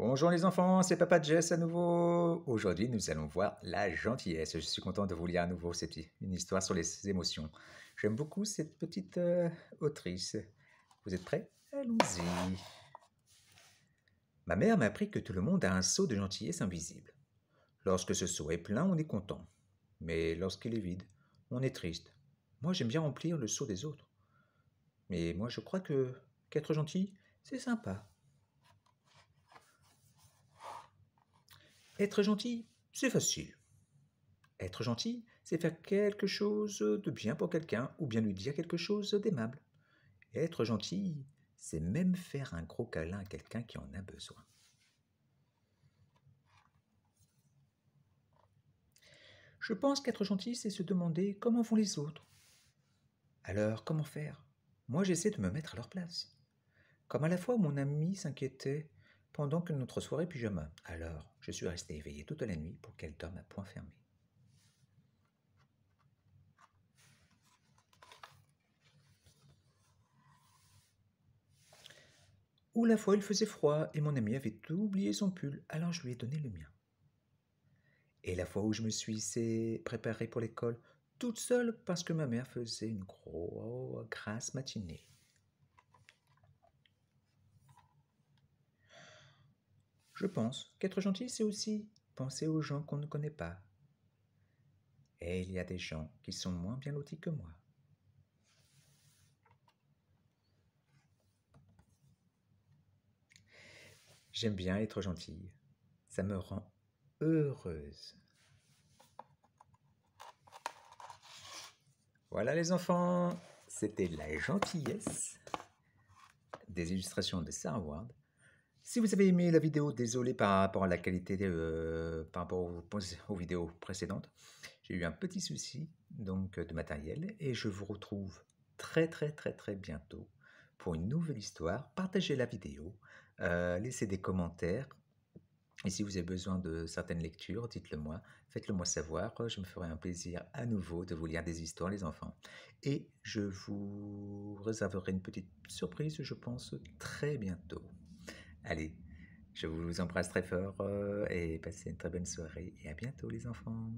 Bonjour les enfants, c'est Papa Jess à nouveau. Aujourd'hui, nous allons voir la gentillesse. Je suis content de vous lire à nouveau cette, une histoire sur les émotions. J'aime beaucoup cette petite euh, autrice. Vous êtes prêts Allons-y. Ma mère m'a appris que tout le monde a un seau de gentillesse invisible. Lorsque ce seau est plein, on est content. Mais lorsqu'il est vide, on est triste. Moi, j'aime bien remplir le seau des autres. Mais moi, je crois que qu'être gentil, c'est sympa. Être gentil, c'est facile. Être gentil, c'est faire quelque chose de bien pour quelqu'un ou bien lui dire quelque chose d'aimable. Être gentil, c'est même faire un gros câlin à quelqu'un qui en a besoin. Je pense qu'être gentil, c'est se demander comment vont les autres. Alors, comment faire Moi, j'essaie de me mettre à leur place. Comme à la fois mon ami s'inquiétait pendant que notre soirée pyjama. Alors, je suis restée éveillée toute la nuit pour qu'elle dorme à point fermé. Ou la fois il faisait froid et mon ami avait oublié son pull, alors je lui ai donné le mien. Et la fois où je me suis préparée pour l'école, toute seule parce que ma mère faisait une grosse grasse matinée. Je pense qu'être gentil, c'est aussi penser aux gens qu'on ne connaît pas. Et il y a des gens qui sont moins bien lotis que moi. J'aime bien être gentille. Ça me rend heureuse. Voilà les enfants, c'était la gentillesse des illustrations de Sarah Ward si vous avez aimé la vidéo, désolé par rapport à la qualité, euh, par rapport aux, vidéos précédentes, j'ai eu un petit souci donc euh, de matériel et je vous retrouve très très très très bientôt pour une nouvelle histoire. Partagez la vidéo, euh, laissez des commentaires et si vous avez besoin de certaines lectures, dites-le moi, faites-le moi savoir. Je me ferai un plaisir à nouveau de vous lire des histoires, les enfants. Et je vous réserverai une petite surprise, je pense, très bientôt. Allez, je vous embrasse très fort euh, et passez une très bonne soirée et à bientôt les enfants.